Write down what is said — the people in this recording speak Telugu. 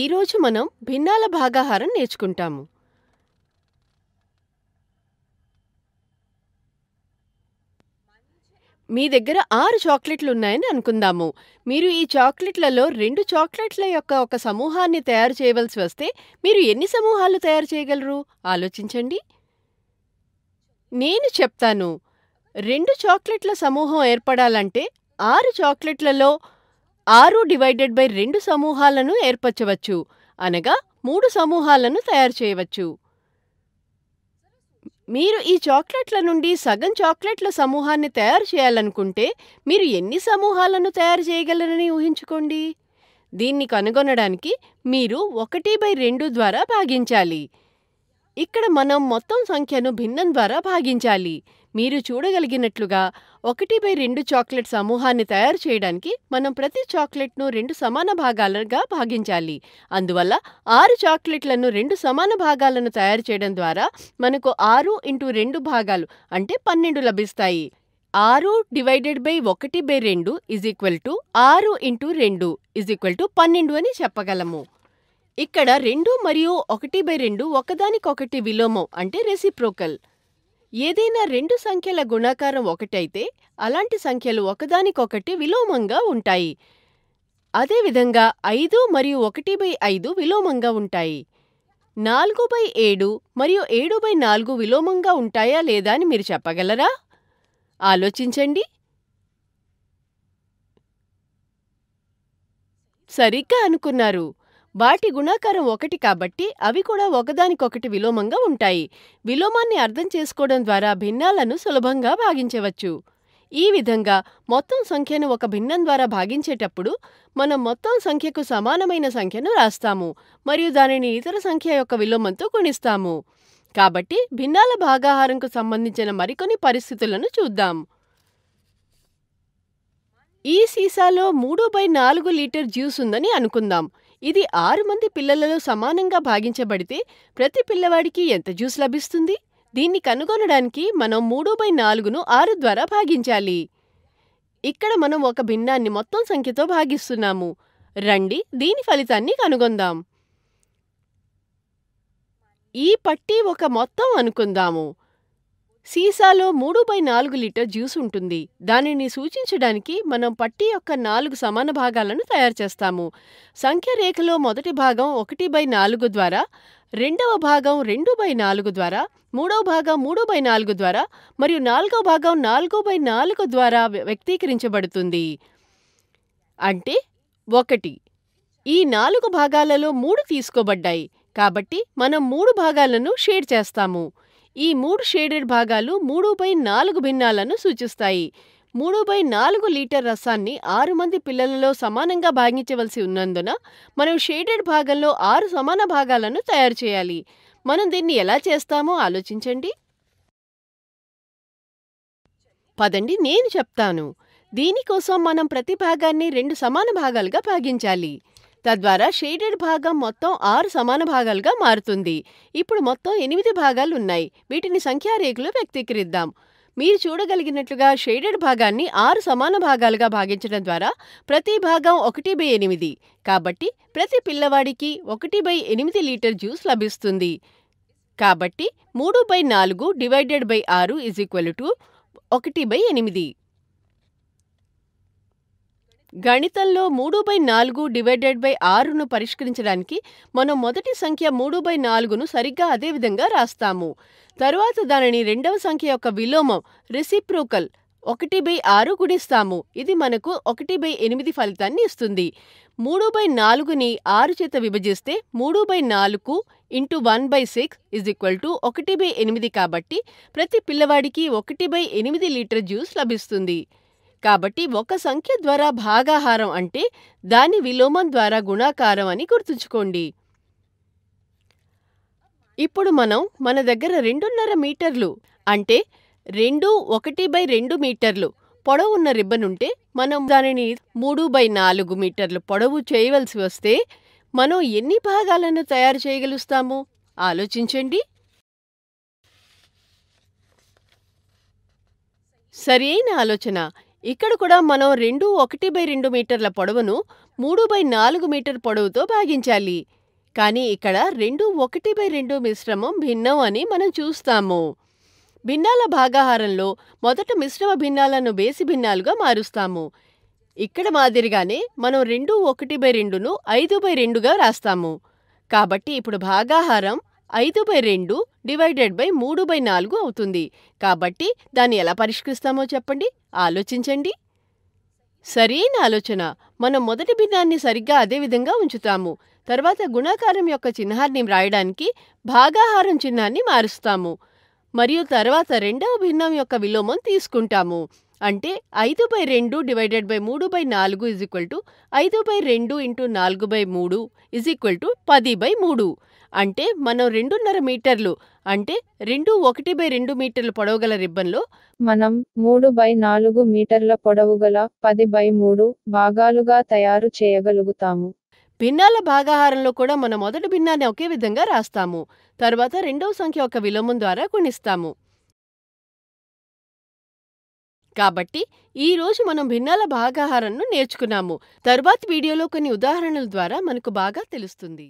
ఈరోజు మనం భిన్నాల భాగాహారం నేర్చుకుంటాము మీ దగ్గర ఆరు చాక్లెట్లు ఉన్నాయని అనుకుందాము మీరు ఈ చాక్లెట్లలో రెండు చాక్లెట్ల యొక్క ఒక సమూహాన్ని తయారు చేయవలసి వస్తే మీరు ఎన్ని సమూహాలు తయారు చేయగలరు ఆలోచించండి నేను చెప్తాను రెండు చాక్లెట్ల సమూహం ఏర్పడాలంటే ఆరు చాక్లెట్లలో ఆరు డివైడెడ్ బై రెండు సమూహాలను ఏర్పరచవచ్చు అనగా మూడు సమూహాలను తయారు చేయవచ్చు మీరు ఈ చాక్లెట్ల నుండి సగం చాక్లెట్ల సమూహాన్ని తయారు చేయాలనుకుంటే మీరు ఎన్ని సమూహాలను తయారు చేయగలరని ఊహించుకోండి దీన్ని కనుగొనడానికి మీరు ఒకటి బై రెండు ద్వారా భాగించాలి ఇక్కడ మనం మొత్తం సంఖ్యను భిన్నం ద్వారా భాగించాలి మీరు చూడగలిగినట్లుగా ఒకటి బై రెండు చాక్లెట్ సమూహాన్ని తయారు చేయడానికి మనం ప్రతి చాక్లెట్ను రెండు సమాన భాగాలుగా భాగించాలి అందువల్ల ఆరు చాక్లెట్లను రెండు సమాన భాగాలను తయారు చేయడం ద్వారా మనకు ఆరు ఇంటూ రెండు భాగాలు అంటే పన్నెండు లభిస్తాయి ఆరు డివైడెడ్ బై ఒకటి బై రెండు ఇజ్ ఈక్వల్ టు ఆరు ఇంటూ రెండు ఇజ్ ఈక్వల్ టు పన్నెండు అని చెప్పగలము ఇక్కడ రెండు మరియు ఒకటి బై రెండు ఒకదానికొకటి విలోమం అంటే రెసిప్రోకల్ ఏదైనా రెండు సంఖ్యల గుణాకారం ఒకటైతే అలాంటి సంఖ్యలు ఒకదానికొకటి విలోమంగా ఉంటాయి అదేవిధంగా ఐదు మరియు ఒకటి బై ఐదు విలోమంగా ఉంటాయి నాలుగు బై ఏడు మరియు ఏడు బై నాలుగు విలోమంగా ఉంటాయా లేదా అని మీరు చెప్పగలరా ఆలోచించండి సరిగ్గా అనుకున్నారు వాటి గుణాకారం ఒకటి కాబట్టి అవి కూడా ఒకదానికొకటి విలోమంగా ఉంటాయి విలోమాన్ని అర్థం చేసుకోవడం ద్వారా భిన్నాలను సులభంగా భాగించవచ్చు ఈ విధంగా మొత్తం సంఖ్యను ఒక భిన్నం ద్వారా భాగించేటప్పుడు మనం మొత్తం సంఖ్యకు సమానమైన సంఖ్యను రాస్తాము మరియు దానిని ఇతర సంఖ్య యొక్క విలోమంతో గుణిస్తాము కాబట్టి భిన్నాల భాగాహారంకు సంబంధించిన మరికొన్ని పరిస్థితులను చూద్దాం ఈ సీసాలో మూడు బై నాలుగు లీటర్ జ్యూస్ ఉందని అనుకుందాం ఇది ఆరు మంది పిల్లలలో సమానంగా భాగించబడితే ప్రతి పిల్లవాడికి ఎంత జ్యూస్ లభిస్తుంది దీన్ని కనుగొనడానికి మనం మూడు బై నాలుగును ఆరు ద్వారా భాగించాలి ఇక్కడ మనం ఒక భిన్నాన్ని మొత్తం సంఖ్యతో భాగిస్తున్నాము రండి దీని ఫలితాన్ని కనుగొందాం ఈ పట్టి ఒక మొత్తం అనుకుందాము సీసాలో మూడు బై నాలుగు లీటర్ జ్యూస్ ఉంటుంది దానిని సూచించడానికి మనం పట్టి యొక్క నాలుగు సమాన భాగాలను తయారు చేస్తాము సంఖ్య రేఖలో మొదటి భాగం ఒకటి బై నాలుగు ద్వారా రెండవ భాగం రెండు బై నాలుగు ద్వారా మూడవ భాగం మూడు బై నాలుగు ద్వారా మరియు నాలుగవ భాగం నాలుగు బై నాలుగు ద్వారా వ్యక్తీకరించబడుతుంది అంటే ఒకటి ఈ నాలుగు భాగాలలో మూడు తీసుకోబడ్డాయి కాబట్టి మనం మూడు భాగాలను షేర్ చేస్తాము ఈ మూడు షేడెడ్ భాగాలు మూడు బై నాలుగు భిన్నాలను సూచిస్తాయి మూడు బై నాలుగు లీటర్ రసాన్ని ఆరు మంది పిల్లలలో సమానంగా భాగించవలసి ఉన్నందున మనం షేడెడ్ భాగంలో ఆరు సమాన భాగాలను తయారు చేయాలి మనం దీన్ని ఎలా చేస్తామో ఆలోచించండి పదండి నేను చెప్తాను దీనికోసం మనం ప్రతి భాగాన్ని రెండు సమాన భాగాలుగా భాగించాలి తద్వారా షేడెడ్ భాగం మొత్తం ఆరు సమాన భాగాలుగా మారుతుంది ఇప్పుడు మొత్తం ఎనిమిది భాగాలు ఉన్నాయి వీటిని సంఖ్యారేఖలు వ్యక్తీకరిద్దాం మీరు చూడగలిగినట్లుగా షేడెడ్ భాగాన్ని ఆరు సమాన భాగాలుగా భాగించడం ద్వారా ప్రతి భాగం ఒకటి బై ఎనిమిది కాబట్టి ప్రతి పిల్లవాడికి ఒకటి బై ఎనిమిది లీటర్ జ్యూస్ లభిస్తుంది కాబట్టి మూడు బై నాలుగు డివైడెడ్ బై ఆరు ఈజ్ ఈక్వల్ టు ఒకటి బై ఎనిమిది గణితంలో మూడు బై నాలుగు డివైడెడ్ బై ఆరును పరిష్కరించడానికి మనం మొదటి సంఖ్య మూడు బై నాలుగును సరిగ్గా అదే విధంగా రాస్తాము తరువాత దానిని రెండవ సంఖ్య యొక్క విలోమం రెసిప్రోకల్ ఒకటి బై ఆరు గుణిస్తాము ఇది మనకు ఒకటి బై ఎనిమిది ఫలితాన్ని ఇస్తుంది మూడు బై నాలుగుని ఆరు చేత విభజిస్తే మూడు బై నాలుగు into one by six is equal to ఒకటి బై ఎనిమిది కాబట్టి ప్రతి పిల్లవాడికి ఒకటి బై ఎనిమిది లీటర్ జ్యూస్ లభిస్తుంది కాబట్టి ఒక సంఖ్య ద్వారా భాగాహారం అంటే దాని విలోమం ద్వారా గుణాకారం అని గుర్తుంచుకోండి ఇప్పుడు మనం మన దగ్గర రెండున్నర మీటర్లు అంటే రెండు ఒకటి బై రెండు మీటర్లు పొడవు ఉన్న రిబ్బన్ ఉంటే మనం దానిని మూడు బై నాలుగు మీటర్లు పొడవు చేయవలసి వస్తే మనం ఎన్ని భాగాలను తయారు చేయగలుస్తాము ఆలోచించండి అయిన ఆలోచన ఇక్కడ కూడా మనం రెండు ఒకటి బై రెండు మీటర్ల పొడవును మూడు బై నాలుగు మీటర్ పొడవుతో భాగించాలి కానీ ఇక్కడ రెండు ఒకటి బై రెండు మిశ్రమం భిన్నం అని మనం చూస్తాము భిన్నాల భాగాహారంలో మొదట మిశ్రమ భిన్నాలను బేసి భిన్నాలుగా మారుస్తాము ఇక్కడ మాదిరిగానే మనం రెండు ఒకటి బై రెండును ఐదు బై రెండుగా రాస్తాము కాబట్టి ఇప్పుడు భాగాహారం ఐదు బై రెండు డివైడెడ్ బై మూడు బై నాలుగు అవుతుంది కాబట్టి దాన్ని ఎలా పరిష్కరిస్తామో చెప్పండి ఆలోచించండి సరైన ఆలోచన మనం మొదటి భిన్నాన్ని సరిగ్గా అదే విధంగా ఉంచుతాము తర్వాత గుణాకారం యొక్క చిహ్నాన్ని వ్రాయడానికి భాగాహారం చిహ్నాన్ని మారుస్తాము మరియు తర్వాత రెండవ భిన్నం యొక్క విలోమం తీసుకుంటాము అంటే ఐదు బై రెండు డివైడెడ్ బై మూడు బై నాలుగు ఇజ్ ఈక్వల్ టు ఐదు బై రెండు ఇంటూ నాలుగు బై మూడు ఇజ్ ఈక్వల్ టు పది బై మూడు అంటే మనం రెండున్నర మీటర్లు అంటే రెండు ఒకటి బై రెండు మీటర్లు పొడవుగల రిబ్బన్లో మనం మూడు బై నాలుగు మీటర్ల పొడవుగల పది బై మూడు భాగాలుగా తయారు చేయగలుగుతాము భిన్నాల భాగాహారంలో కూడా మన మొదటి భిన్నాన్ని ఒకే విధంగా రాస్తాము తర్వాత రెండవ సంఖ్య ఒక విలోమం ద్వారా గుణిస్తాము కాబట్టి ఈ రోజు మనం భిన్నాల భాగాహారంను నేర్చుకున్నాము తర్వాత వీడియోలో కొన్ని ఉదాహరణల ద్వారా మనకు బాగా తెలుస్తుంది